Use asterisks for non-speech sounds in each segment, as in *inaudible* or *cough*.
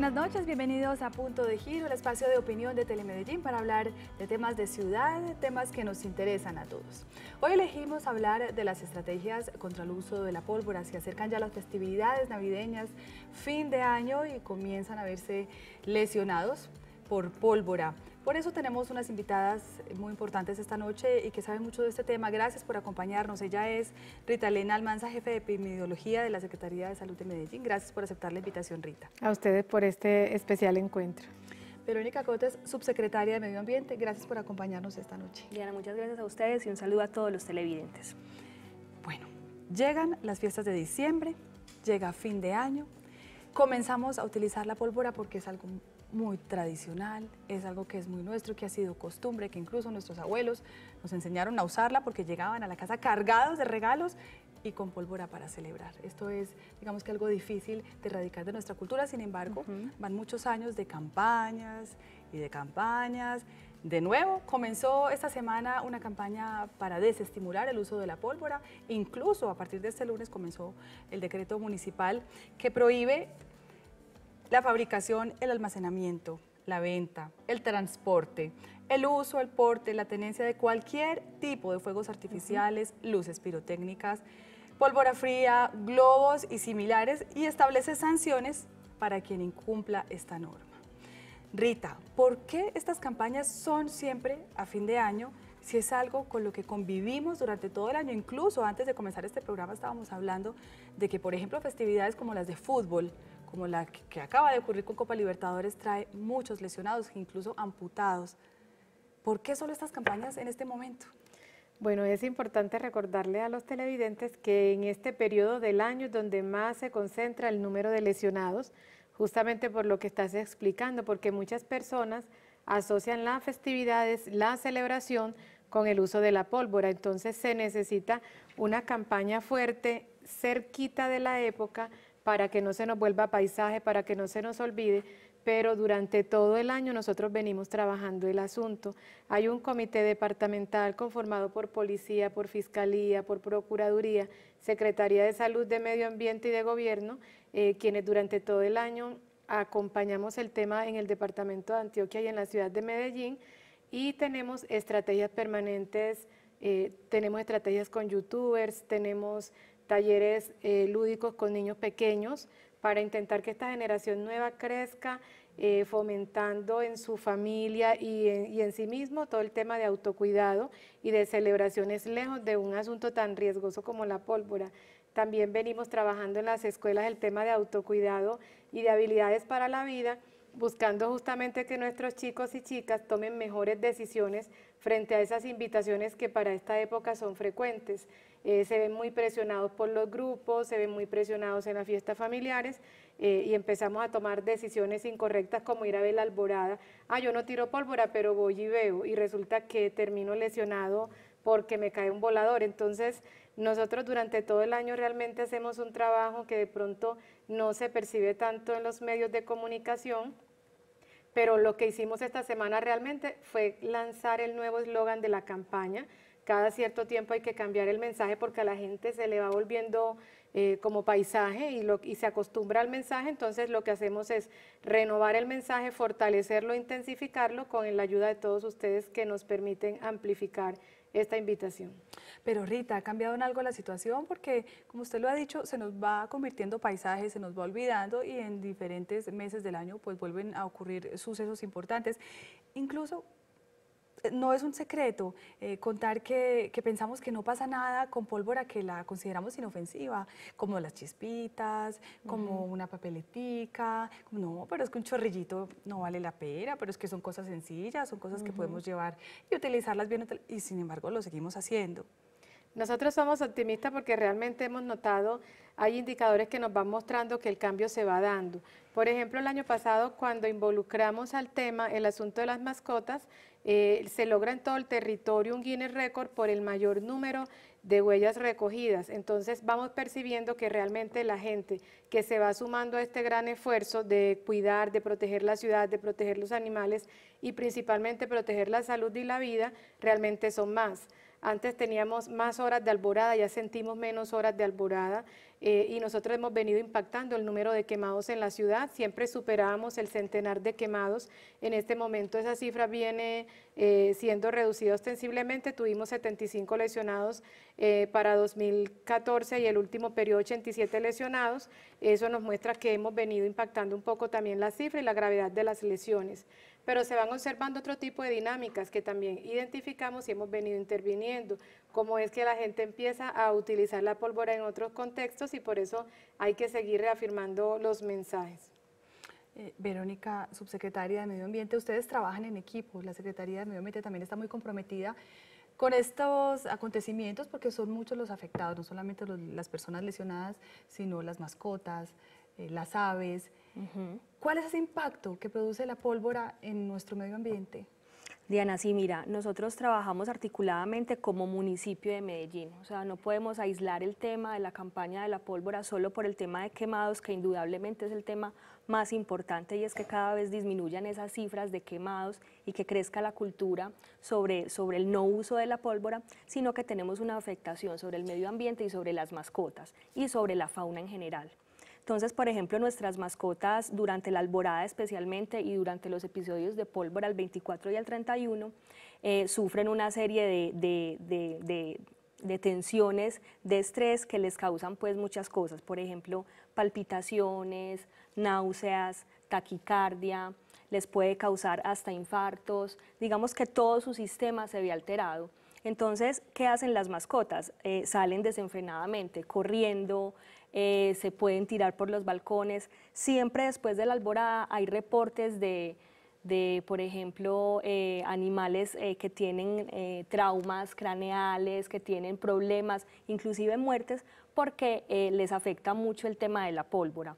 buenas noches, bienvenidos a Punto de Giro, el espacio de opinión de Telemedellín para hablar de temas de ciudad, temas que nos interesan a todos. Hoy elegimos hablar de las estrategias contra el uso de la pólvora. Se acercan ya las festividades navideñas, fin de año y comienzan a verse lesionados por pólvora. Por eso tenemos unas invitadas muy importantes esta noche y que saben mucho de este tema. Gracias por acompañarnos. Ella es Rita Elena Almanza, jefe de epidemiología de la Secretaría de Salud de Medellín. Gracias por aceptar la invitación, Rita. A ustedes por este especial encuentro. Verónica Cotes, subsecretaria de Medio Ambiente, gracias por acompañarnos esta noche. Diana, muchas gracias a ustedes y un saludo a todos los televidentes. Bueno, llegan las fiestas de diciembre, llega fin de año, comenzamos a utilizar la pólvora porque es algo muy tradicional, es algo que es muy nuestro, que ha sido costumbre, que incluso nuestros abuelos nos enseñaron a usarla porque llegaban a la casa cargados de regalos y con pólvora para celebrar. Esto es, digamos que algo difícil de erradicar de nuestra cultura, sin embargo, van muchos años de campañas y de campañas. De nuevo, comenzó esta semana una campaña para desestimular el uso de la pólvora. Incluso a partir de este lunes comenzó el decreto municipal que prohíbe la fabricación, el almacenamiento, la venta, el transporte, el uso, el porte, la tenencia de cualquier tipo de fuegos artificiales, luces pirotécnicas, pólvora fría, globos y similares y establece sanciones para quien incumpla esta norma. Rita, ¿por qué estas campañas son siempre a fin de año si es algo con lo que convivimos durante todo el año. Incluso antes de comenzar este programa estábamos hablando de que, por ejemplo, festividades como las de fútbol, como la que acaba de ocurrir con Copa Libertadores, trae muchos lesionados, incluso amputados. ¿Por qué solo estas campañas en este momento? Bueno, es importante recordarle a los televidentes que en este periodo del año es donde más se concentra el número de lesionados, justamente por lo que estás explicando, porque muchas personas asocian las festividades, la celebración con el uso de la pólvora. Entonces se necesita una campaña fuerte, cerquita de la época, para que no se nos vuelva paisaje, para que no se nos olvide, pero durante todo el año nosotros venimos trabajando el asunto. Hay un comité departamental conformado por policía, por fiscalía, por procuraduría, Secretaría de Salud, de Medio Ambiente y de Gobierno, eh, quienes durante todo el año acompañamos el tema en el departamento de Antioquia y en la ciudad de Medellín y tenemos estrategias permanentes, eh, tenemos estrategias con youtubers, tenemos talleres eh, lúdicos con niños pequeños para intentar que esta generación nueva crezca eh, fomentando en su familia y en, sí mismo todo el tema de autocuidado y de celebraciones lejos de un asunto tan riesgoso como la pólvora. También venimos trabajando en las escuelas el tema de autocuidado y de habilidades para la vida buscando justamente que nuestros chicos y chicas tomen mejores decisiones frente a esas invitaciones que para esta época son frecuentes. Eh, se ven muy presionados por los grupos, se ven muy presionados en las fiestas familiares eh, y empezamos a tomar decisiones incorrectas como ir a ver la alborada. Ah, yo no tiro pólvora, pero voy y veo y resulta que termino lesionado porque me cae un volador. Entonces, nosotros durante todo el año realmente hacemos un trabajo que de pronto no se percibe tanto en los medios de comunicación, pero lo que hicimos esta semana realmente fue lanzar el nuevo eslogan de la campaña. Cada cierto tiempo hay que cambiar el mensaje porque a la gente se le va volviendo eh, como paisaje y, y se acostumbra al mensaje, entonces lo que hacemos es renovar el mensaje, fortalecerlo, intensificarlo con la ayuda de todos ustedes que nos permiten amplificar esta invitación. Pero Rita, ¿ha cambiado en algo la situación? Porque, como usted lo ha dicho, se nos va convirtiendo paisaje, se nos va olvidando y en diferentes meses del año pues vuelven a ocurrir sucesos importantes. Incluso no es un secreto eh, contar que, pensamos que no pasa nada con pólvora que la consideramos inofensiva, como las chispitas, como una papeletica, no, pero es que un chorrillito no vale la pena, pero es que son cosas sencillas, son cosas que podemos llevar y utilizarlas bien y sin embargo lo seguimos haciendo. Nosotros somos optimistas porque realmente hemos notado, hay indicadores que nos van mostrando que el cambio se va dando. Por ejemplo, el año pasado cuando involucramos al tema el asunto de las mascotas, eh, se logra en todo el territorio un Guinness récord por el mayor número de huellas recogidas. Entonces vamos percibiendo que realmente la gente que se va sumando a este gran esfuerzo de cuidar, de proteger la ciudad, de proteger los animales y principalmente proteger la salud y la vida, realmente son más. Antes teníamos más horas de alborada, ya sentimos menos horas de alborada eh, y nosotros hemos venido impactando el número de quemados en la ciudad. Siempre superábamos el centenar de quemados. En este momento esa cifra viene eh, siendo reducida ostensiblemente. Tuvimos 75 lesionados eh, para 2014 y el último periodo 87 lesionados. Eso nos muestra que hemos venido impactando un poco también la cifra y la gravedad de las lesiones pero se van observando otro tipo de dinámicas que también identificamos y hemos venido interviniendo, como es que la gente empieza a utilizar la pólvora en otros contextos y por eso hay que seguir reafirmando los mensajes. Eh, Verónica, subsecretaria de Medio Ambiente, ustedes trabajan en equipo, la Secretaría de Medio Ambiente también está muy comprometida con estos acontecimientos porque son muchos los afectados, no solamente las personas lesionadas, sino las mascotas, eh, las aves, ¿Cuál es ese impacto que produce la pólvora en nuestro medio ambiente? Diana, sí, mira, nosotros trabajamos articuladamente como municipio de Medellín, o sea, no podemos aislar el tema de la campaña de la pólvora solo por el tema de quemados, que indudablemente es el tema más importante y es que cada vez disminuyan esas cifras de quemados y que crezca la cultura sobre el no uso de la pólvora, sino que tenemos una afectación sobre el medio ambiente y sobre las mascotas y sobre la fauna en general. Entonces, por ejemplo, nuestras mascotas durante la alborada especialmente y durante los episodios de pólvora al 24 y al 31 eh, sufren una serie de, tensiones, de estrés que les causan pues muchas cosas, por ejemplo, palpitaciones, náuseas, taquicardia, les puede causar hasta infartos, digamos que todo su sistema se ve alterado. Entonces, ¿qué hacen las mascotas? Eh, salen desenfrenadamente, corriendo, eh, se pueden tirar por los balcones. Siempre después de la alborada hay reportes de, por ejemplo, eh, animales eh, que tienen traumas craneales, que tienen problemas, inclusive muertes, porque les afecta mucho el tema de la pólvora.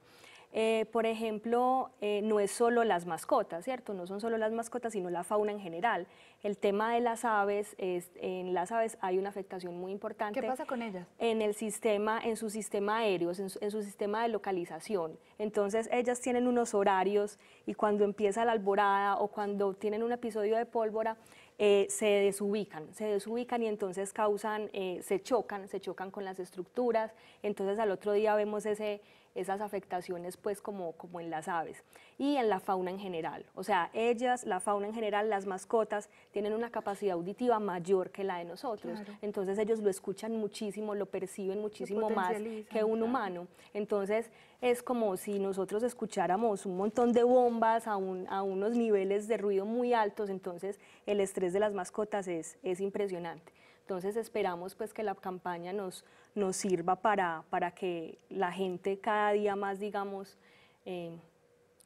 Eh, por ejemplo, eh, no es solo las mascotas, ¿cierto? No son solo las mascotas, sino la fauna en general. El tema de las aves, es, en las aves hay una afectación muy importante. ¿Qué pasa con ellas? En el sistema, en su sistema aéreo, en su, sistema de localización. Entonces, ellas tienen unos horarios y cuando empieza la alborada o cuando tienen un episodio de pólvora, eh, se desubican, se desubican y entonces causan, se chocan, se chocan con las estructuras, entonces al otro día vemos ese, esas afectaciones pues como, como en las aves y en la fauna en general. O sea, ellas, la fauna en general, las mascotas tienen una capacidad auditiva mayor que la de nosotros. Entonces ellos lo escuchan muchísimo, lo perciben muchísimo más que un humano. Entonces es como si nosotros escucháramos un montón de bombas a, unos niveles de ruido muy altos. Entonces el estrés de las mascotas es impresionante. Entonces esperamos pues que la campaña nos, nos sirva para, para que la gente cada día más, digamos, em,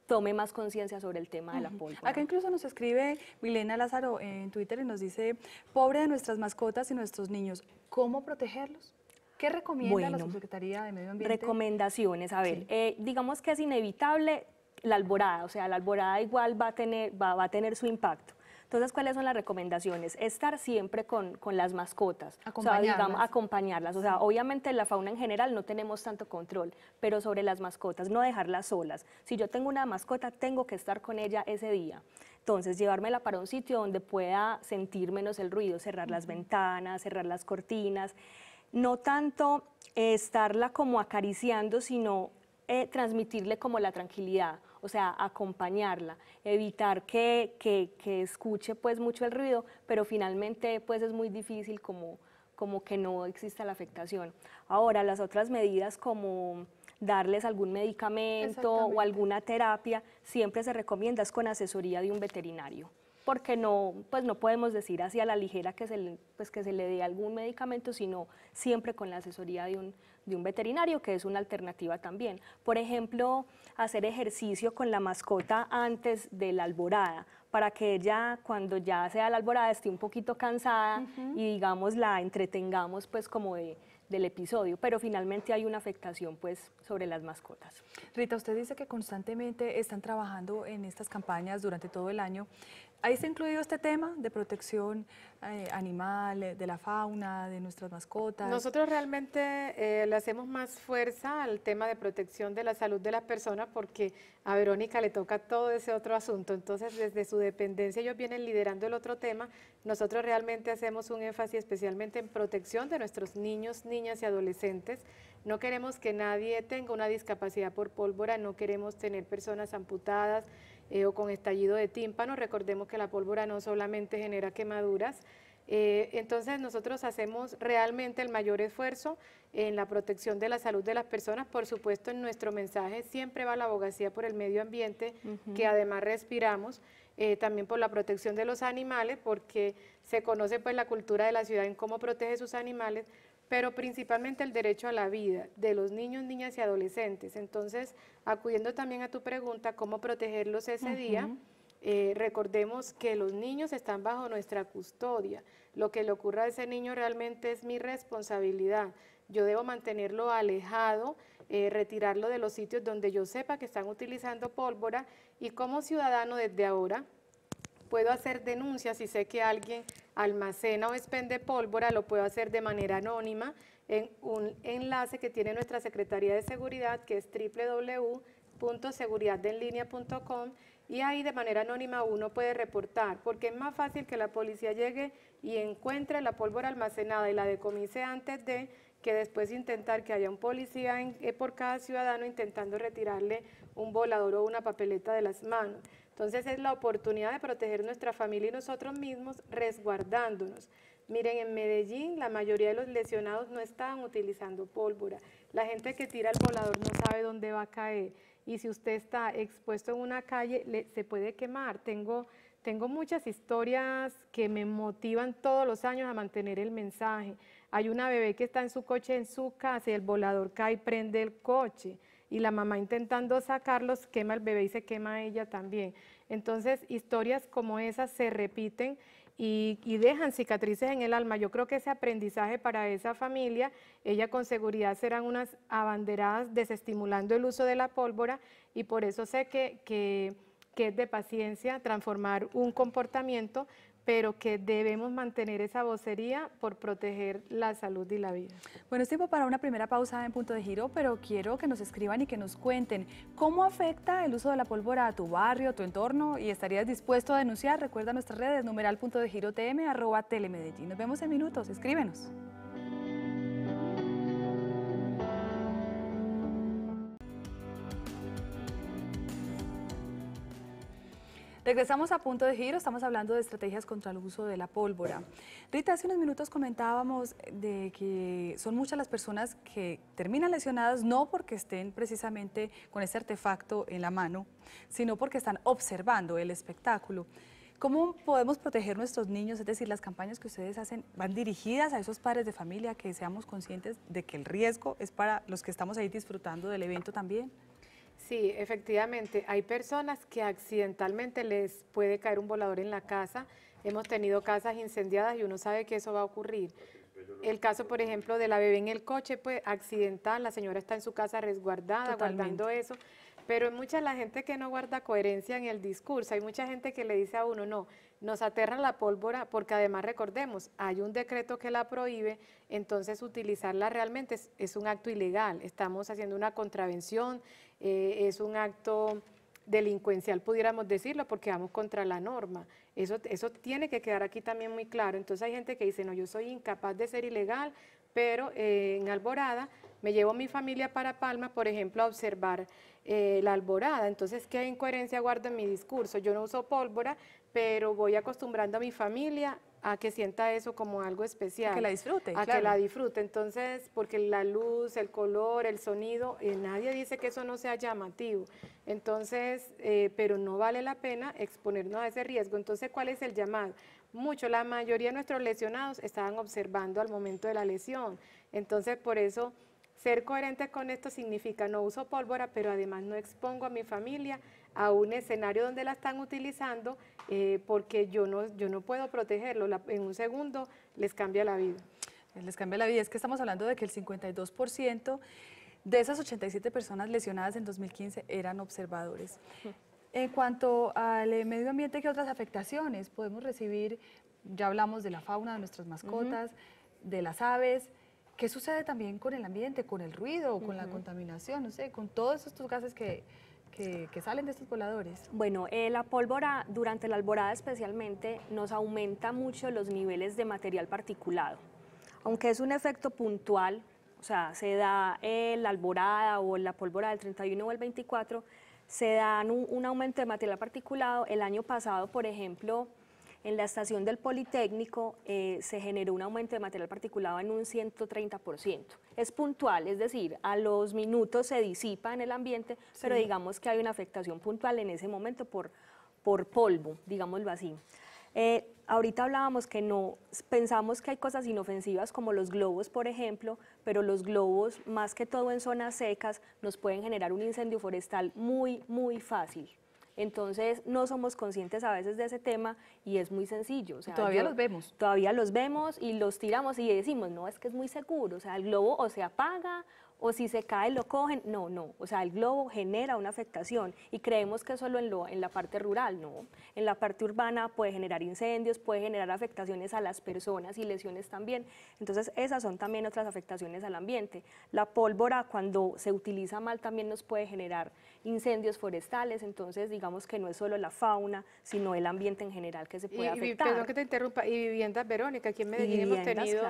tome más conciencia sobre el tema de la pólvora. Acá incluso nos escribe Milena Lázaro en Twitter y nos dice, pobre de nuestras mascotas y nuestros niños, ¿cómo protegerlos? ¿Qué recomienda la Secretaría de Medio Ambiente? Recomendaciones, a ver, eh, digamos que es inevitable la alborada, o sea, la alborada igual va a tener, va a tener su impacto. Entonces, ¿cuáles son las recomendaciones? Estar siempre con, con las mascotas, acompañarlas. O sea, acompañarlas. O sea, obviamente la fauna en general no tenemos tanto control, pero sobre las mascotas, no dejarlas solas. Si yo tengo una mascota, tengo que estar con ella ese día. Entonces, llevármela para un sitio donde pueda sentir menos el ruido, cerrar las ventanas, cerrar las cortinas. No tanto estarla como acariciando, sino eh, transmitirle como la tranquilidad o sea, acompañarla, evitar que, escuche pues mucho el ruido, pero finalmente pues es muy difícil como, como que no exista la afectación. Ahora, las otras medidas como darles algún medicamento o alguna terapia, siempre se recomienda con asesoría de un veterinario porque no, pues no podemos decir así a la ligera que se, le, pues que se le dé algún medicamento, sino siempre con la asesoría de un, veterinario, que es una alternativa también. Por ejemplo, hacer ejercicio con la mascota antes de la alborada, para que ella cuando ya sea la alborada esté un poquito cansada y digamos la entretengamos pues como del episodio, pero finalmente hay una afectación pues sobre las mascotas. Rita, usted dice que constantemente están trabajando en estas campañas durante todo el año, Ahí se incluido este tema de protección eh, animal, eh, de la fauna, de nuestras mascotas. Nosotros realmente eh, le hacemos más fuerza al tema de protección de la salud de las personas porque a Verónica le toca todo ese otro asunto. Entonces, desde su dependencia ellos vienen liderando el otro tema. Nosotros realmente hacemos un énfasis especialmente en protección de nuestros niños, niñas y adolescentes. No queremos que nadie tenga una discapacidad por pólvora, no queremos tener personas amputadas eh, o con estallido de tímpano. Recordemos que la pólvora no solamente genera quemaduras, eh, entonces nosotros hacemos realmente el mayor esfuerzo en la protección de la salud de las personas. Por supuesto, en nuestro mensaje siempre va la abogacía por el medio ambiente, que además respiramos, eh, también por la protección de los animales, porque se conoce pues la cultura de la ciudad en cómo protege sus animales, pero principalmente el derecho a la vida de los niños, niñas y adolescentes. Entonces, acudiendo también a tu pregunta, ¿cómo protegerlos ese día? Eh, recordemos que los niños están bajo nuestra custodia. Lo que le ocurra a ese niño realmente es mi responsabilidad. Yo debo mantenerlo alejado, eh, retirarlo de los sitios donde yo sepa que están utilizando pólvora y como ciudadano desde ahora puedo hacer denuncias si sé que alguien almacena o expende pólvora, lo puedo hacer de manera anónima en un enlace que tiene nuestra Secretaría de Seguridad, que es www.seguridaddenlinea.com, y ahí de manera anónima uno puede reportar, porque es más fácil que la policía llegue y encuentre la pólvora almacenada y la decomise antes de que después intentar que haya un policía eh, por cada ciudadano intentando retirarle un volador o una papeleta de las manos. Entonces es la oportunidad de proteger nuestra familia y nosotros mismos resguardándonos. Miren, en Medellín la mayoría de los lesionados no estaban utilizando pólvora. La gente que tira el volador no sabe dónde va a caer. Y si usted está expuesto en una calle, se puede quemar. Tengo, tengo muchas historias que me motivan todos los años a mantener el mensaje. Hay una bebé que está en su coche en su casa y el volador cae y prende el coche y la mamá intentando sacarlos quema el bebé y se quema ella también. Entonces, historias como esas se repiten y, dejan cicatrices en el alma. Yo creo que ese aprendizaje para esa familia, ella con seguridad serán unas abanderadas desestimulando el uso de la pólvora y por eso sé que, que, que es de paciencia transformar un comportamiento, pero que debemos mantener esa vocería por proteger la salud y la vida. Bueno, es tiempo para una primera pausa en punto de giro, pero quiero que nos escriban y que nos cuenten cómo afecta el uso de la pólvora a tu barrio, a tu entorno y estarías dispuesto a denunciar. Recuerda nuestras redes, numeral de giro tm, arroba Nos vemos en minutos, escríbenos. Regresamos a punto de giro, estamos hablando de estrategias contra el uso de la pólvora. Rita, hace unos minutos comentábamos de que son muchas las personas que terminan lesionadas no porque estén precisamente con ese artefacto en la mano, sino porque están observando el espectáculo. ¿Cómo podemos proteger nuestros niños? Es decir, las campañas que ustedes hacen van dirigidas a esos padres de familia que seamos conscientes de que el riesgo es para los que estamos ahí disfrutando del evento también. Sí, efectivamente, hay personas que accidentalmente les puede caer un volador en la casa. Hemos tenido casas incendiadas y uno sabe que eso va a ocurrir. El caso, por ejemplo, de la bebé en el coche, pues accidental, la señora está en su casa resguardada, guardando eso. Pero hay mucha la gente que no guarda coherencia en el discurso. Hay mucha gente que le dice a uno, no, nos aterra la pólvora, porque además recordemos, hay un decreto que la prohíbe, entonces utilizarla realmente es un acto ilegal. Estamos haciendo una contravención, eh, es un acto delincuencial, pudiéramos decirlo, porque vamos contra la norma. Eso, eso tiene que quedar aquí también muy claro. Entonces hay gente que dice, no, yo soy incapaz de ser ilegal, pero eh, en Alborada me llevo mi familia para Palma, por ejemplo, a observar eh, la alborada. Entonces, ¿qué incoherencia guardo en mi discurso? Yo no uso pólvora, pero voy acostumbrando a mi familia a que sienta eso como algo especial. A que la disfrute. A que la disfrute. Entonces, porque la luz, el color, el sonido, eh, nadie dice que eso no sea llamativo. Entonces, eh, pero no vale la pena exponernos a ese riesgo. Entonces, ¿cuál es el llamado? Mucho, la mayoría de nuestros lesionados estaban observando al momento de la lesión. Entonces, por eso... Ser coherente con esto significa no uso pólvora, pero además no expongo a mi familia a un escenario donde la están utilizando eh, porque yo no, yo no puedo protegerlo. en un segundo les cambia la vida. Les cambia la vida. Es que estamos hablando de que el 52% de esas 87 personas lesionadas en 2015 eran observadores. En cuanto al eh, medio ambiente, ¿qué otras afectaciones podemos recibir? Ya hablamos de la fauna, de nuestras mascotas, de las aves. ¿Qué sucede también con el ambiente, con el ruido, con la contaminación? No sé, con todos estos gases que, que, salen de estos voladores? Bueno, eh, la pólvora durante la alborada especialmente nos aumenta mucho los niveles de material particulado. Aunque es un efecto puntual, o sea, se da en la alborada o la pólvora del 31 o el 24, se da un aumento de material particulado. El año pasado, por ejemplo, en la estación del Politécnico eh, se generó un aumento de material particulado en un 130%. Es puntual, es decir, a los minutos se disipa en el ambiente, pero digamos que hay una afectación puntual en ese momento por, polvo, digámoslo así. Eh, ahorita hablábamos que no, pensamos que hay cosas inofensivas como los globos, por ejemplo, pero los globos, más que todo en zonas secas, nos pueden generar un incendio forestal muy, muy fácil. Entonces no somos conscientes a veces de ese tema y es muy sencillo. todavía los vemos. Todavía los vemos y los tiramos y decimos, no, es que es muy seguro. O sea, el globo o se apaga o si se cae lo cogen. No, no. O sea, el globo genera una afectación y creemos que solo en, la parte rural, no. En la parte urbana puede generar incendios, puede generar afectaciones a las personas y lesiones también. Entonces, esas son también otras afectaciones al ambiente. La pólvora, cuando se utiliza mal, también nos puede generar incendios forestales. Entonces, digamos que no es solo la fauna, sino el ambiente en general que se puede afectar. Y, perdón que te interrumpa. Y viviendas, Verónica, aquí en Medellín hemos tenido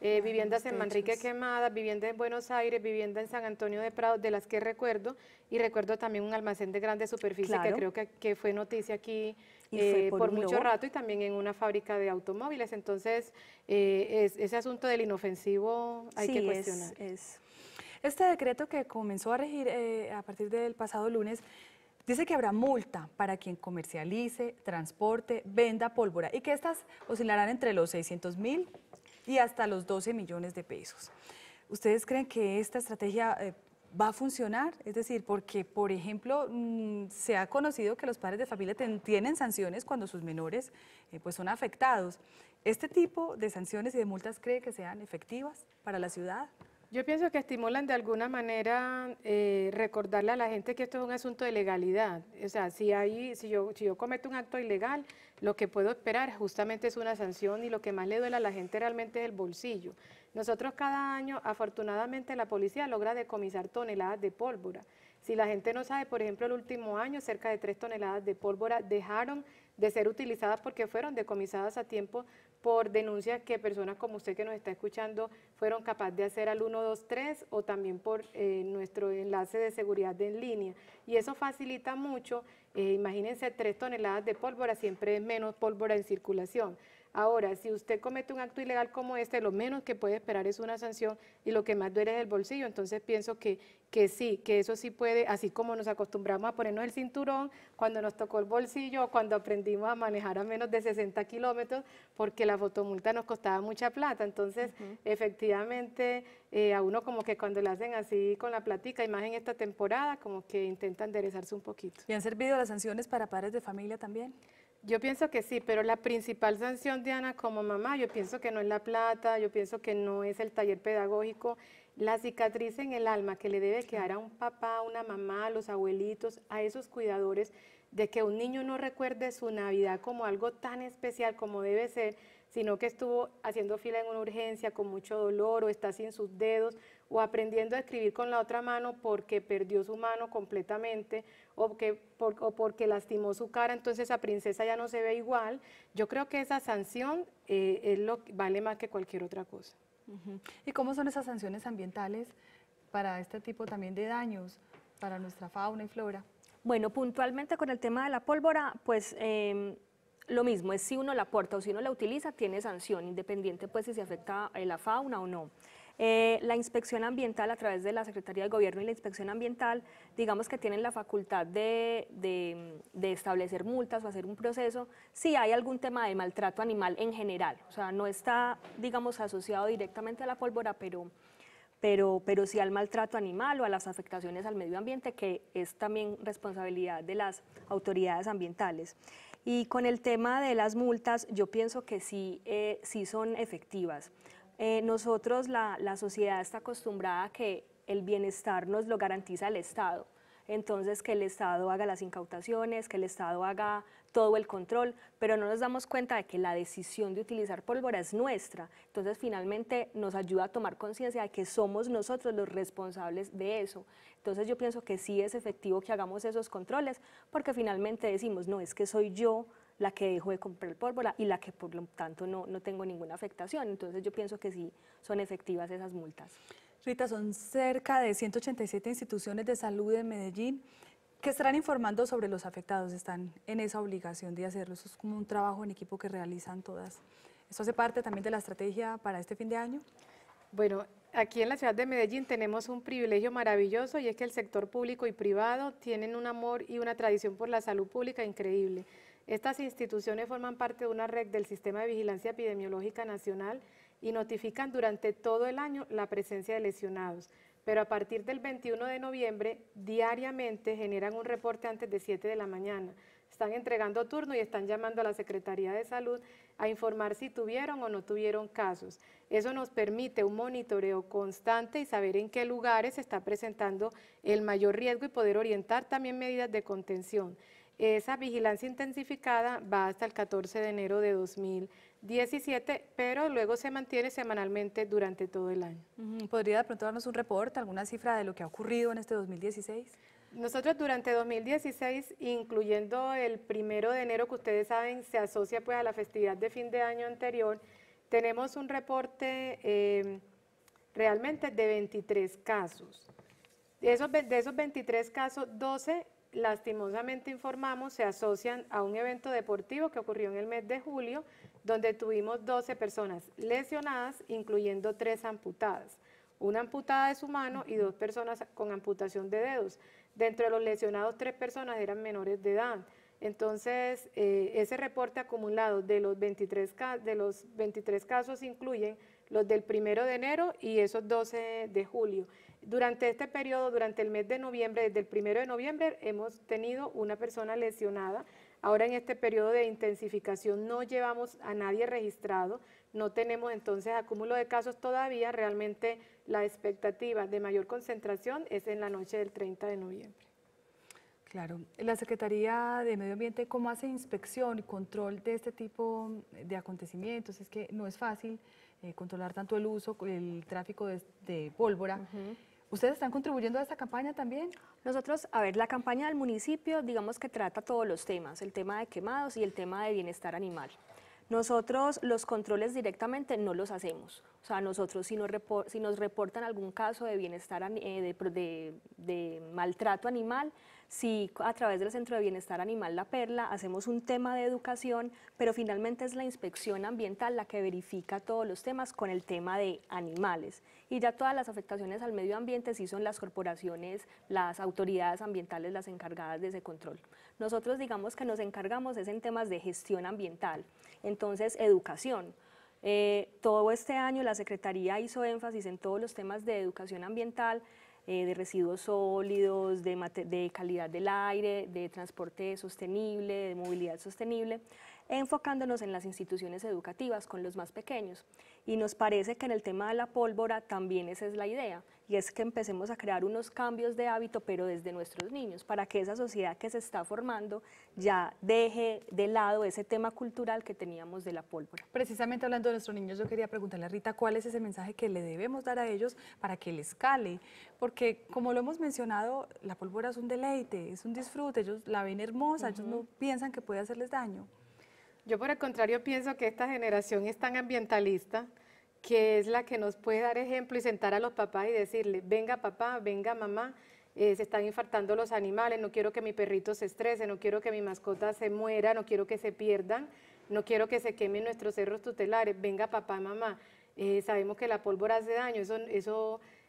eh, viviendas en Manrique quemadas, viviendas en Buenos Aires, vivienda en San Antonio de Prado, de las que recuerdo, y recuerdo también un almacén de grande superficie que creo que, que, fue noticia aquí eh, por, mucho rato y también en una fábrica de automóviles. Entonces, eh, es, ese asunto del inofensivo hay que cuestionar. Es, Este decreto que comenzó a regir eh, a partir del pasado lunes Dice que habrá multa para quien comercialice, transporte, venda pólvora y que estas oscilarán entre los 600 mil y hasta los 12 millones de pesos. ¿Ustedes creen que esta estrategia eh, va a funcionar? Es decir, porque, por ejemplo, mm, se ha conocido que los padres de familia tienen sanciones cuando sus menores eh, pues son afectados. ¿Este tipo de sanciones y de multas cree que sean efectivas para la ciudad? Yo pienso que estimulan de alguna manera eh, recordarle a la gente que esto es un asunto de legalidad. O sea, si, hay, si, yo, si yo cometo un acto ilegal, lo que puedo esperar justamente es una sanción y lo que más le duele a la gente realmente es el bolsillo. Nosotros cada año, afortunadamente, la policía logra decomisar toneladas de pólvora. Si la gente no sabe, por ejemplo, el último año cerca de tres toneladas de pólvora dejaron de ser utilizadas porque fueron decomisadas a tiempo por denuncias que personas como usted que nos está escuchando fueron capaces de hacer al 123 o también por eh, nuestro enlace de seguridad en línea. Y eso facilita mucho, eh, imagínense, tres toneladas de pólvora, siempre es menos pólvora en circulación. Ahora, si usted comete un acto ilegal como este, lo menos que puede esperar es una sanción y lo que más duele es el bolsillo. Entonces pienso que, sí, que eso sí puede, así como nos acostumbramos a ponernos el cinturón cuando nos tocó el bolsillo o cuando aprendimos a manejar a menos de 60 kilómetros, porque la fotomulta nos costaba mucha plata. Entonces, efectivamente, eh, a uno como que cuando le hacen así con la platica, y más en esta temporada, como que intenta enderezarse un poquito. ¿Y han servido las sanciones para padres de familia también? Yo pienso que sí, pero la principal sanción, Diana, como mamá, yo pienso que no es la plata, yo pienso que no es el taller pedagógico, la cicatriz en el alma que le debe quedar a un papá, a una mamá, a los abuelitos, a esos cuidadores, de que un niño no recuerde su Navidad como algo tan especial como debe ser, sino que estuvo haciendo fila en una urgencia con mucho dolor o está sin sus dedos, o aprendiendo a escribir con la otra mano porque perdió su mano completamente o, que, porque lastimó su cara, entonces esa princesa ya no se ve igual. Yo creo que esa sanción eh, vale más que cualquier otra cosa. ¿Y cómo son esas sanciones ambientales para este tipo también de daños para nuestra fauna y flora? Bueno, puntualmente con el tema de la pólvora, pues... Em, lo mismo es si uno la porta o si uno la utiliza, tiene sanción, independiente pues si se afecta a eh, la fauna o no. Eh, la inspección ambiental a través de la Secretaría de Gobierno y la inspección ambiental, digamos que tienen la facultad de, establecer multas o hacer un proceso si hay algún tema de maltrato animal en general. O sea, no está, digamos, asociado directamente a la pólvora, pero, pero, pero sí al maltrato animal o a las afectaciones al medio ambiente, que es también responsabilidad de las autoridades ambientales. Y con el tema de las multas, yo pienso que sí, eh, sí son efectivas eh, nosotros, la, la, sociedad está acostumbrada a que el bienestar nos lo garantiza el Estado. Entonces, que el Estado haga las incautaciones, que el Estado haga todo el control, pero no nos damos cuenta de que la decisión de utilizar pólvora es nuestra. Entonces, finalmente nos ayuda a tomar conciencia de que somos nosotros los responsables de eso. Entonces, yo pienso que sí es efectivo que hagamos esos controles, porque finalmente decimos, no, es que soy yo la que dejó de comprar pólvora y la que por lo tanto no, no tengo ninguna afectación. Entonces yo pienso que sí son efectivas esas multas. Rita, son cerca de 187 instituciones de salud en Medellín que estarán informando sobre los afectados, están en esa obligación de hacerlo. Eso es como un trabajo en equipo que realizan todas. ¿Eso hace parte también de la estrategia para este fin de año? Bueno, aquí en la ciudad de Medellín tenemos un privilegio maravilloso y es que el sector público y privado tienen un amor y una tradición por la salud pública increíble. Estas instituciones forman parte de una red del Sistema de Vigilancia Epidemiológica Nacional y notifican durante todo el año la presencia de lesionados, pero a partir del 21 de noviembre diariamente generan un reporte antes de 7 de la mañana. Están entregando turno y están llamando a la Secretaría de Salud a informar si tuvieron o no tuvieron casos. Eso nos permite un monitoreo constante y saber en qué lugares está presentando el mayor riesgo y poder orientar también medidas de contención. Esa vigilancia intensificada va hasta el 14 de enero de 2017, pero luego se mantiene semanalmente durante todo el año. ¿Podría de pronto darnos un reporte, alguna cifra de lo que ha ocurrido en este 2016? Nosotros durante 2016, incluyendo el primero de enero que ustedes saben se asocia pues a la festividad de fin de año anterior, tenemos un reporte em, realmente de 23 casos. de esos 23 casos, 12 lastimosamente informamos, se asocian a un evento deportivo que ocurrió en el mes de julio, donde tuvimos 12 personas lesionadas, incluyendo tres amputadas, una amputada de su mano y dos personas con amputación de dedos. Dentro de los lesionados, tres personas eran menores de edad. Entonces, eh, ese reporte acumulado de los, 23 de los 23 casos incluyen los del primero de enero y esos 12 de julio. Durante este periodo, durante el mes de noviembre, desde el primero de noviembre, hemos tenido una persona lesionada. Ahora en este periodo de intensificación no llevamos a nadie registrado, no tenemos entonces acúmulo de casos todavía, realmente la expectativa de mayor concentración es en la noche del 30 de noviembre. Claro, la Secretaría de Medio Ambiente, ¿cómo hace inspección y control de este tipo de acontecimientos? Es que no es fácil eh, controlar tanto el uso, el tráfico de, pólvora. ¿Ustedes están contribuyendo a esta campaña también? Nosotros, a ver, la campaña del municipio, digamos que trata todos los temas, el tema de quemados y el tema de bienestar animal. Nosotros los controles directamente no los hacemos. O sea, nosotros si nos, si nos reportan algún caso de bienestar, eh, de, de maltrato animal, Sí, a través del Centro de Bienestar Animal La Perla hacemos un tema de educación, pero finalmente es la inspección ambiental la que verifica todos los temas con el tema de animales. Y ya todas las afectaciones al medio ambiente sí son las corporaciones, las autoridades ambientales las encargadas de ese control. Nosotros digamos que nos encargamos es en temas de gestión ambiental, entonces educación. Eh, todo este año la Secretaría hizo énfasis en todos los temas de educación ambiental, eh, de residuos sólidos, de, de calidad del aire, de transporte sostenible, de movilidad sostenible enfocándonos en las instituciones educativas con los más pequeños. Y nos parece que en el tema de la pólvora también esa es la idea, y es que empecemos a crear unos cambios de hábito, pero desde nuestros niños, para que esa sociedad que se está formando ya deje de lado ese tema cultural que teníamos de la pólvora. Precisamente hablando de nuestros niños, yo quería preguntarle a Rita cuál es ese mensaje que le debemos dar a ellos para que les cale, porque como lo hemos mencionado, la pólvora es un deleite, es un disfrute, ellos la ven hermosa, ellos no piensan que puede hacerles daño. Yo por el contrario pienso que esta generación es tan ambientalista que es la que nos puede dar ejemplo y sentar a los papás y decirle, venga papá, venga mamá, eh, se están infartando los animales, no quiero que mi perrito se estrese, no quiero que mi mascota se muera, no quiero que se pierdan, no quiero que se quemen nuestros cerros tutelares, venga papá, mamá, eh, sabemos que la pólvora hace daño, eso,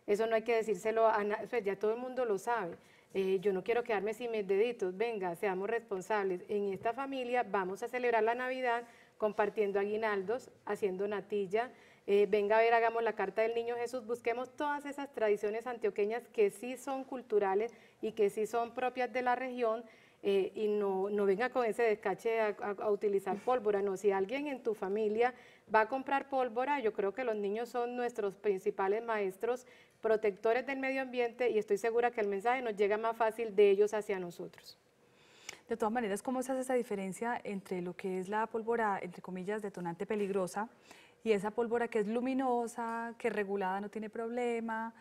eso, no hay que decírselo a nadie, pues, ya todo el mundo lo sabe. Eh, yo no quiero quedarme sin mis deditos, venga, seamos responsables. En esta familia vamos a celebrar la Navidad compartiendo aguinaldos, haciendo natilla, eh, venga a ver, hagamos la carta del niño Jesús, busquemos todas esas tradiciones antioqueñas que sí son culturales y que sí son propias de la región eh, y no, no venga con ese descache a, utilizar *laughs* pólvora, no, si alguien en tu familia va a comprar pólvora, yo creo que los niños son nuestros principales maestros, protectores del medio ambiente y estoy segura que el mensaje nos llega más fácil de ellos hacia nosotros. De todas maneras, ¿cómo se hace esa diferencia entre lo que es la pólvora, entre comillas, detonante peligrosa y esa pólvora que es luminosa, que regulada no tiene problema?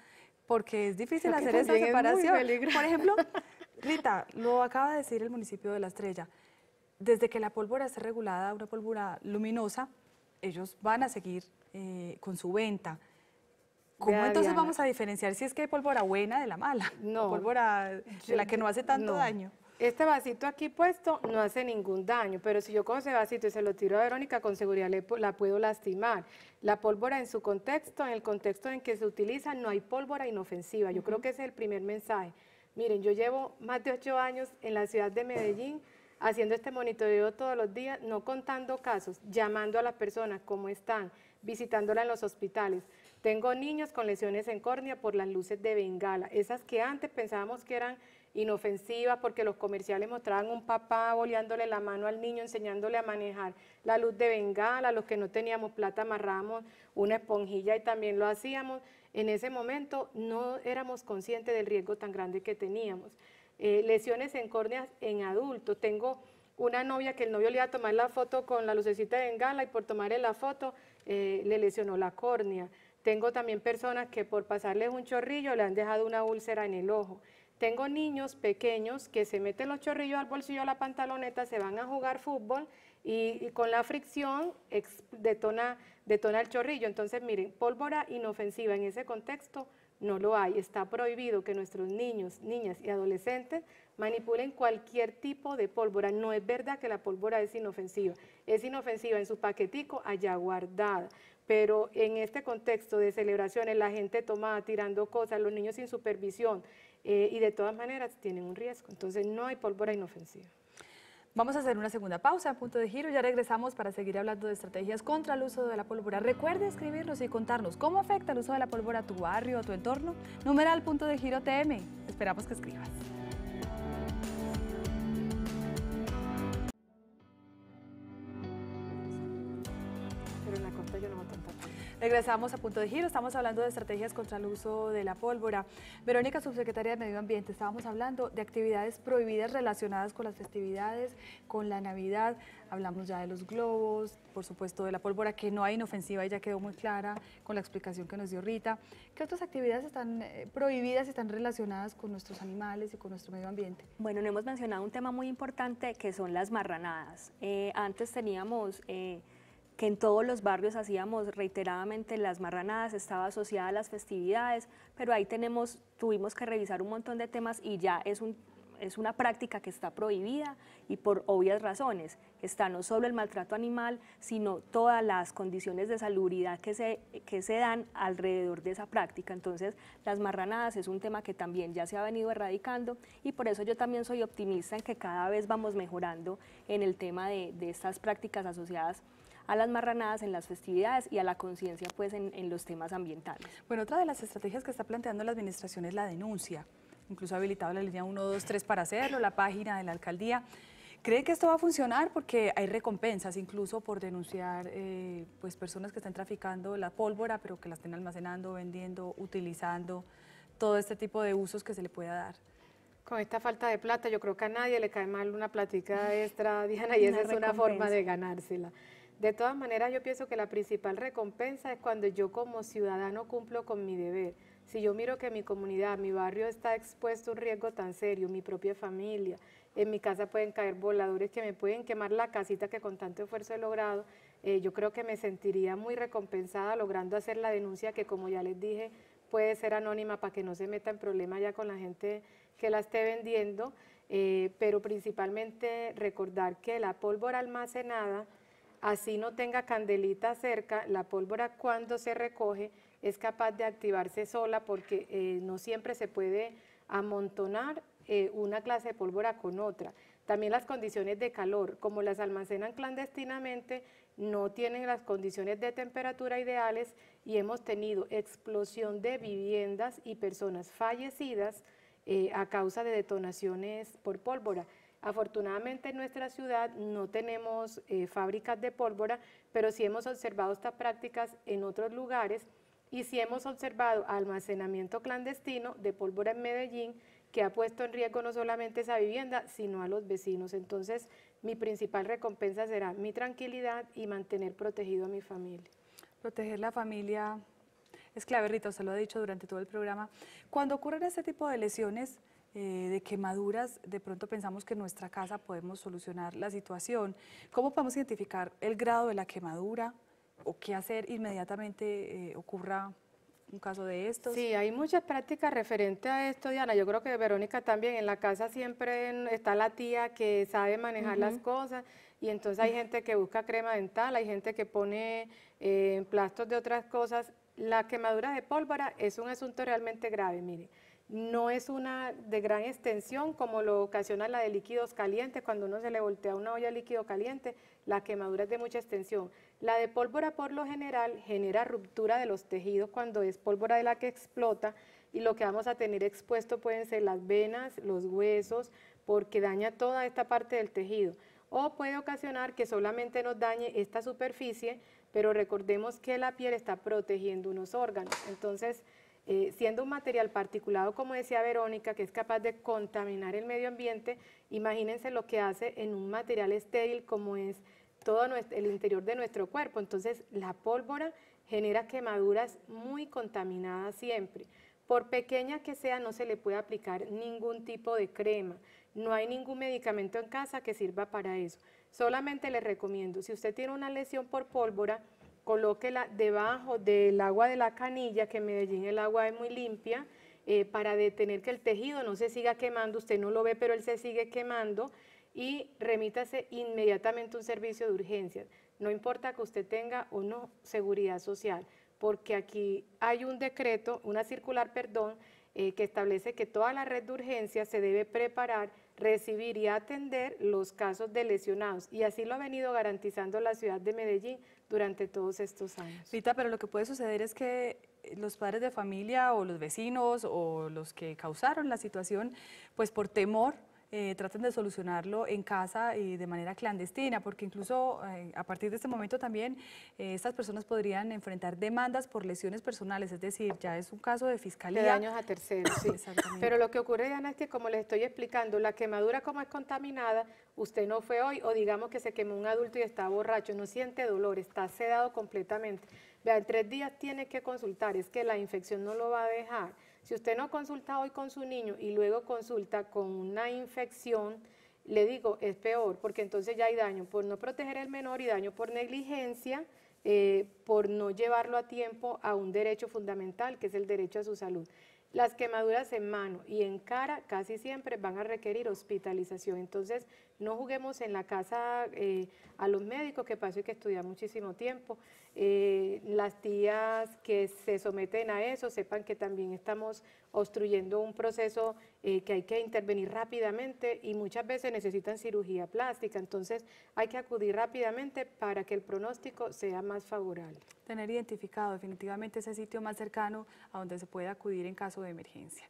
Porque es difícil hacer esa separación. Por ejemplo, *laughs* Rita, lo acaba de decir el municipio de La Estrella. Desde que la pólvora esté regulada, una pólvora luminosa, ellos van a seguir eh, con su venta. ¿Cómo entonces vamos a diferenciar si es que hay pólvora buena de la mala? No. pólvora de la que no hace tanto daño. Este vasito aquí puesto no hace ningún daño, pero si yo con ese vasito y se lo tiro a Verónica, con seguridad la puedo lastimar. La pólvora en su contexto, en el contexto en que se utiliza, no hay pólvora inofensiva. Yo creo que ese es el primer mensaje. Miren, yo llevo más de ocho años en la ciudad de Medellín haciendo este monitoreo todos los días, no contando casos, llamando a las personas cómo están, visitándola en los hospitales. Tengo niños con lesiones en córnea por las luces de bengala, esas que antes pensábamos que eran inofensiva porque los comerciales mostraban un papá boleándole la mano al niño, enseñándole a manejar la luz de bengala, los que no teníamos plata amarramos una esponjilla y también lo hacíamos. En ese momento no éramos conscientes del riesgo tan grande que teníamos. Eh, lesiones en córneas en adultos. Tengo una novia que el novio le iba a tomar la foto con la lucecita de bengala y por tomarle la foto eh, le lesionó la córnea. Tengo también personas que por pasarles un chorrillo le han dejado una úlcera en el ojo. Tengo niños pequeños que se meten los chorrillos al bolsillo de la pantaloneta, se van a jugar fútbol y, con la fricción detona, detona el chorrillo. Entonces, miren, pólvora inofensiva en ese contexto no lo hay. Está prohibido que nuestros niños, niñas y adolescentes manipulen cualquier tipo de pólvora. No es verdad que la pólvora es inofensiva. Es inofensiva en su paquetico allá guardada. Pero en este contexto de celebraciones, la gente tomada tirando cosas, los niños sin supervisión, eh, y de todas maneras tienen un riesgo. Entonces no hay pólvora inofensiva. Vamos a hacer una segunda pausa, punto de giro, ya regresamos para seguir hablando de estrategias contra el uso de la pólvora. Recuerde escribirnos y contarnos cómo afecta el uso de la pólvora a tu barrio, o a tu entorno. Numeral punto de giro TM. Esperamos que escribas. Pero la no Regresamos a punto de giro, estamos hablando de estrategias contra el uso de la pólvora. Verónica, subsecretaria de Medio Ambiente, estábamos hablando de actividades prohibidas relacionadas con las festividades, con la Navidad, hablamos ya de los globos, por supuesto de la pólvora que no hay inofensiva y ya quedó muy clara con la explicación que nos dio Rita. ¿Qué otras actividades están eh, prohibidas y están relacionadas con nuestros animales y con nuestro medio ambiente? Bueno, no hemos mencionado un tema muy importante que son las marranadas. Eh, antes teníamos... Eh, que en todos los barrios hacíamos reiteradamente las marranadas, estaba asociada a las festividades, pero ahí tenemos, tuvimos que revisar un montón de temas y ya es es una práctica que está prohibida y por obvias razones. Está no solo el maltrato animal, sino todas las condiciones de salubridad que se, que se dan alrededor de esa práctica. Entonces, las marranadas es un tema que también ya se ha venido erradicando y por eso yo también soy optimista en que cada vez vamos mejorando en el tema de, de estas prácticas asociadas a las marranadas en las festividades y a la conciencia pues en, los temas ambientales. Bueno, otra de las estrategias que está planteando la administración es la denuncia, incluso ha habilitado la línea 123 para hacerlo, la página de la alcaldía. ¿Cree que esto va a funcionar? Porque hay recompensas incluso por denunciar eh, pues personas que están traficando la pólvora, pero que la estén almacenando, vendiendo, utilizando, todo este tipo de usos que se le pueda dar. Con esta falta de plata, yo creo que a nadie le cae mal una platica *laughs* extra, Diana, y esa es una forma de ganársela. De todas maneras, yo pienso que la principal recompensa es cuando yo como ciudadano cumplo con mi deber. Si yo miro que mi comunidad, mi barrio está expuesto a un riesgo tan serio, mi propia familia, en mi casa pueden caer voladores que me pueden quemar la casita que con tanto esfuerzo he logrado, eh, yo creo que me sentiría muy recompensada logrando hacer la denuncia que, como ya les dije, puede ser anónima para que no se meta en problemas ya con la gente que la esté vendiendo, eh, pero principalmente recordar que la pólvora almacenada Así no tenga candelita cerca, la pólvora cuando se recoge es capaz de activarse sola porque eh, no siempre se puede amontonar eh, una clase de pólvora con otra. También las condiciones de calor, como las almacenan clandestinamente, no tienen las condiciones de temperatura ideales y hemos tenido explosión de viviendas y personas fallecidas eh, a causa de detonaciones por pólvora. Afortunadamente en nuestra ciudad no tenemos eh, fábricas de pólvora, pero sí hemos observado estas prácticas en otros lugares y sí hemos observado almacenamiento clandestino de pólvora en Medellín que ha puesto en riesgo no solamente esa vivienda, sino a los vecinos. Entonces, mi principal recompensa será mi tranquilidad y mantener protegido a mi familia. Proteger la familia es clave, Rita, se lo ha dicho durante todo el programa. Cuando ocurren este tipo de lesiones, eh, de quemaduras, de pronto pensamos que en nuestra casa podemos solucionar la situación. ¿Cómo podemos identificar el grado de la quemadura o qué hacer inmediatamente eh, ocurra un caso de esto? Sí, hay muchas prácticas referentes a esto, Diana. Yo creo que Verónica también en la casa siempre está la tía que sabe manejar las cosas y entonces hay gente que busca crema dental, hay gente que pone eh, plastos de otras cosas. La quemadura de pólvora es un asunto realmente grave, mire no es una de gran extensión como lo ocasiona la de líquidos calientes, cuando uno se le voltea una olla de líquido caliente, la quemadura es de mucha extensión. La de pólvora por lo general genera ruptura de los tejidos cuando es pólvora de la que explota y lo que vamos a tener expuesto pueden ser las venas, los huesos, porque daña toda esta parte del tejido. O puede ocasionar que solamente nos dañe esta superficie, pero recordemos que la piel está protegiendo unos órganos. Entonces, eh, siendo un material particulado, como decía Verónica, que es capaz de contaminar el medio ambiente, imagínense lo que hace en un material estéril como es todo el interior de nuestro cuerpo. Entonces, la pólvora genera quemaduras muy contaminadas siempre. Por pequeña que sea, no se le puede aplicar ningún tipo de crema. No hay ningún medicamento en casa que sirva para eso. Solamente les recomiendo, si usted tiene una lesión por pólvora, colóquela debajo del agua de la canilla, que en Medellín el agua es muy limpia, eh, para detener que el tejido no se siga quemando, usted no lo ve, pero él se sigue quemando, y remítase inmediatamente a un servicio de urgencia. No importa que usted tenga o no seguridad social, porque aquí hay un decreto, una circular, perdón, eh, que establece que toda la red de urgencias se debe preparar, recibir y atender los casos de lesionados. Y así lo ha venido garantizando la ciudad de Medellín durante todos estos años. Rita, pero lo que puede suceder es que eh, los padres de familia o los vecinos o los que causaron la situación, pues por temor eh, traten de solucionarlo en casa y de manera clandestina, porque incluso eh, a partir de este momento también eh, estas personas podrían enfrentar demandas por lesiones personales, es decir, ya es un caso de fiscalía. De daños a terceros, *laughs* Pero lo que ocurre, Diana, es que como les estoy explicando, la quemadura como es contaminada, usted no fue hoy, o digamos que se quemó un adulto y está borracho, no siente dolor, está sedado completamente. Vea, en tres días tiene que consultar, es que la infección no lo va a dejar si usted no consulta hoy con su niño y luego consulta con una infección, le digo, es peor, porque entonces ya hay daño por no proteger al menor y daño por negligencia, eh, por no llevarlo a tiempo a un derecho fundamental, que es el derecho a su salud. Las quemaduras en mano y en cara casi siempre van a requerir hospitalización. Entonces, no juguemos en la casa eh, a los médicos, que pasó y que estudian muchísimo tiempo. Eh, las tías que se someten a eso sepan que también estamos obstruyendo un proceso eh, que hay que intervenir rápidamente y muchas veces necesitan cirugía plástica, entonces hay que acudir rápidamente para que el pronóstico sea más favorable. Tener identificado definitivamente ese sitio más cercano a donde se puede acudir en caso de emergencia.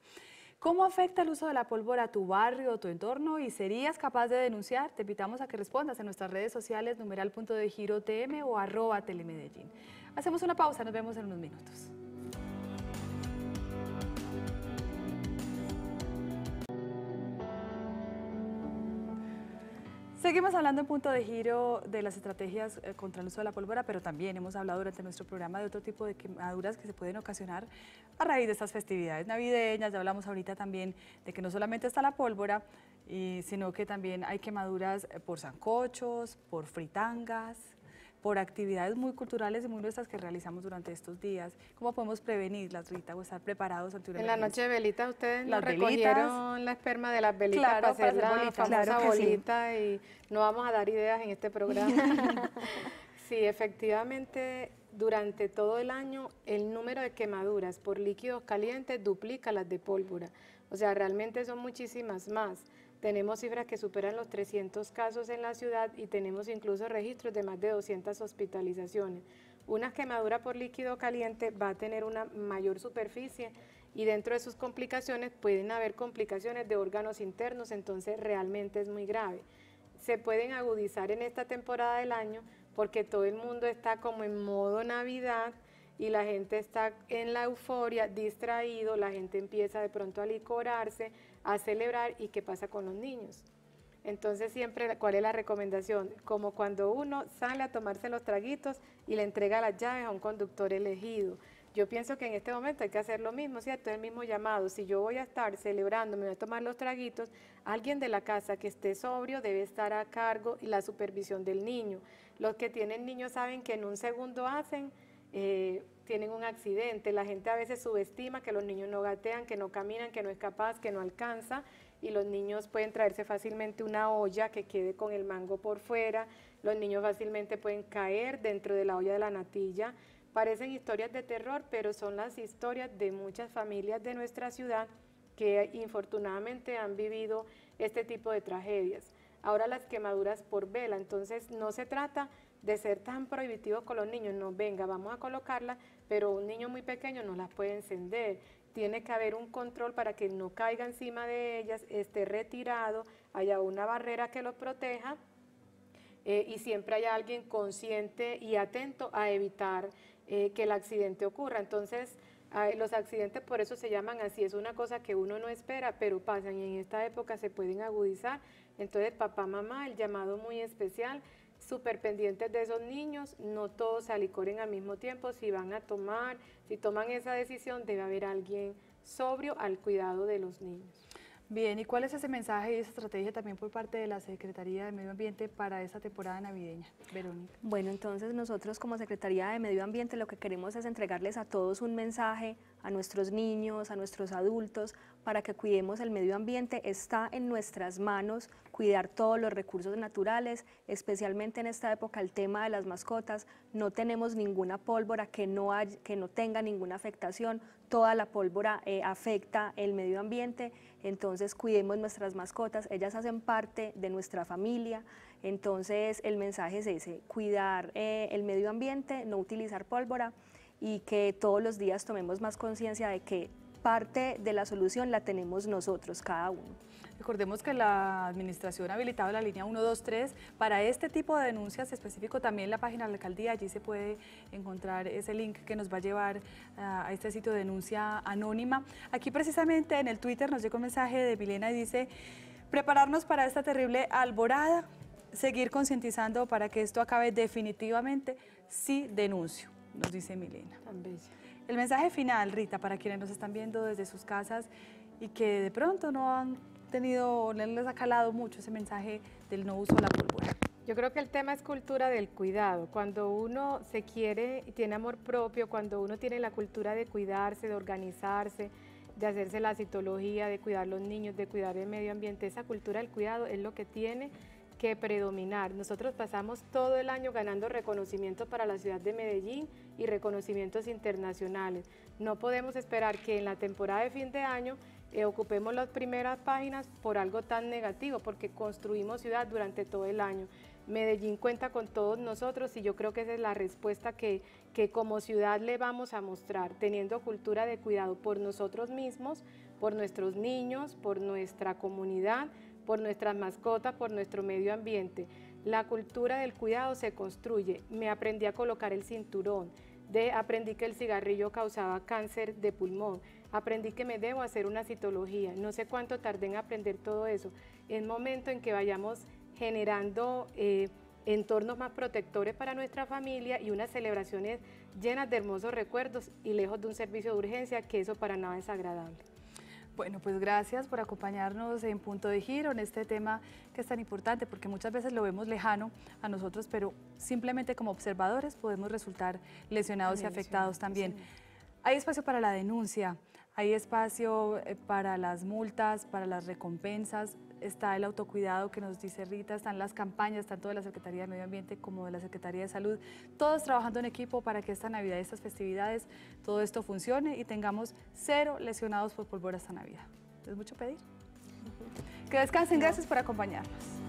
¿Cómo afecta el uso de la pólvora a tu barrio, o tu entorno y serías capaz de denunciar? Te invitamos a que respondas en nuestras redes sociales numeral punto de giro tm o arroba telemedellín. Hacemos una pausa, nos vemos en unos minutos. Seguimos hablando en punto de giro de las estrategias eh, contra el uso de la pólvora, pero también hemos hablado durante nuestro programa de otro tipo de quemaduras que se pueden ocasionar a raíz de estas festividades navideñas. Ya hablamos ahorita también de que no solamente está la pólvora, y, sino que también hay quemaduras eh, por zancochos, por fritangas, por actividades muy culturales y muy nuestras que realizamos durante estos días. ¿Cómo podemos prevenirlas, Rita, o estar preparados ante En la noche de velita ustedes las recogieron la esperma de las velitas para hacer, la y no vamos a dar ideas en este programa. *laughs* sí, efectivamente durante todo el año, el número de quemaduras por líquido caliente duplica las de pólvora. O sea, realmente son muchísimas más. Tenemos cifras que superan los 300 casos en la ciudad y tenemos incluso registros de más de 200 hospitalizaciones. Una quemadura por líquido caliente va a tener una mayor superficie y dentro de sus complicaciones pueden haber complicaciones de órganos internos, entonces realmente es muy grave. Se pueden agudizar en esta temporada del año porque todo el mundo está como en modo Navidad y la gente está en la euforia, distraído, la gente empieza de pronto a licorarse, a celebrar y qué pasa con los niños. Entonces siempre, ¿cuál es la recomendación? Como cuando uno sale a tomarse los traguitos y le entrega las llaves a un conductor elegido. Yo pienso que en este momento hay que hacer lo mismo, ¿cierto? El mismo llamado. Si yo voy a estar celebrando, me voy a tomar los traguitos, alguien de la casa que esté sobrio debe estar a cargo y la supervisión del niño. Los que tienen niños saben que en un segundo hacen, eh, tienen un accidente. La gente a veces subestima que los niños no gatean, que no caminan, que no es capaz, que no alcanza. Y los niños pueden traerse fácilmente una olla que quede con el mango por fuera. Los niños fácilmente pueden caer dentro de la olla de la natilla. Parecen historias de terror, pero son las historias de muchas familias de nuestra ciudad que eh, infortunadamente han vivido este tipo de tragedias ahora las quemaduras por vela. Entonces no se trata de ser tan prohibitivo con los niños, no, venga, vamos a colocarla, pero un niño muy pequeño no las puede encender. Tiene que haber un control para que no caiga encima de ellas, esté retirado, haya una barrera que lo proteja eh, y siempre haya alguien consciente y atento a evitar eh, que el accidente ocurra. Entonces, Ah, los accidentes por eso se llaman así, es una cosa que uno no espera, pero pasan y en esta época se pueden agudizar. Entonces, papá, mamá, el llamado muy especial, súper pendientes de esos niños, no todos se alicoren al mismo tiempo, si van a tomar, si toman esa decisión, debe haber alguien sobrio al cuidado de los niños. Bien, ¿y cuál es ese mensaje y esa estrategia también por parte de la Secretaría de Medio Ambiente para esta temporada navideña, Verónica? Bueno, entonces nosotros como Secretaría de Medio Ambiente lo que queremos es entregarles a todos un mensaje a nuestros niños, a nuestros adultos, para que cuidemos el medio ambiente. Está en nuestras manos cuidar todos los recursos naturales, especialmente en esta época el tema de las mascotas. No tenemos ninguna pólvora que no, que no tenga ninguna afectación, toda la pólvora eh, afecta el medio ambiente, entonces cuidemos nuestras mascotas, ellas hacen parte de nuestra familia, entonces el mensaje es ese, cuidar eh, el medio ambiente, no utilizar pólvora y que todos los días tomemos más conciencia de que parte de la solución la tenemos nosotros, cada uno. Recordemos que la administración ha habilitado la línea 123 para este tipo de denuncias específico también la página de la alcaldía, allí se puede encontrar ese link que nos va a llevar ah, a este sitio de denuncia anónima. Aquí precisamente en el Twitter nos llegó un mensaje de Milena y dice, prepararnos para esta terrible alborada, seguir concientizando para que esto acabe definitivamente, sí denuncio nos dice Milena. El mensaje final, Rita, para quienes nos están viendo desde sus casas y que de pronto no han tenido, no les ha calado mucho ese mensaje del no uso de la pólvora. Yo creo que el tema es cultura del cuidado. Cuando uno se quiere y tiene amor propio, cuando uno tiene la cultura de cuidarse, de organizarse, de hacerse la citología, de cuidar los niños, de cuidar el medio ambiente, esa cultura del cuidado es lo que tiene que predominar. Nosotros pasamos todo el año ganando reconocimientos para la ciudad de Medellín y reconocimientos internacionales. No podemos esperar que en la temporada de fin de año eh, ocupemos las primeras páginas por algo tan negativo, porque construimos ciudad durante todo el año. Medellín cuenta con todos nosotros y yo creo que esa es la respuesta que, que como ciudad le vamos a mostrar, teniendo cultura de cuidado por nosotros mismos, por nuestros niños, por nuestra comunidad, por nuestras mascotas, por nuestro medio ambiente. La cultura del cuidado se construye. Me aprendí a colocar el cinturón. De, aprendí que el cigarrillo causaba cáncer de pulmón. Aprendí que me debo hacer una citología. No sé cuánto tardé en aprender todo eso. Es momento en que vayamos generando eh, entornos más protectores para nuestra familia y unas celebraciones llenas de hermosos recuerdos y lejos de un servicio de urgencia que eso para nada es agradable. Bueno, pues gracias por acompañarnos en Punto de Giro, en este tema que es tan importante, porque muchas veces lo vemos lejano a nosotros, pero simplemente como observadores podemos resultar lesionados y afectados también. Hay espacio para la denuncia, hay espacio eh, para las multas, para las recompensas, está el autocuidado que nos dice Rita, están las campañas tanto de la Secretaría de Medio Ambiente como de la Secretaría de Salud, todos trabajando en equipo para que esta Navidad y estas festividades, todo esto funcione y tengamos cero lesionados por pólvora esta Navidad. ¿Es mucho pedir? Que descansen, gracias por acompañarnos.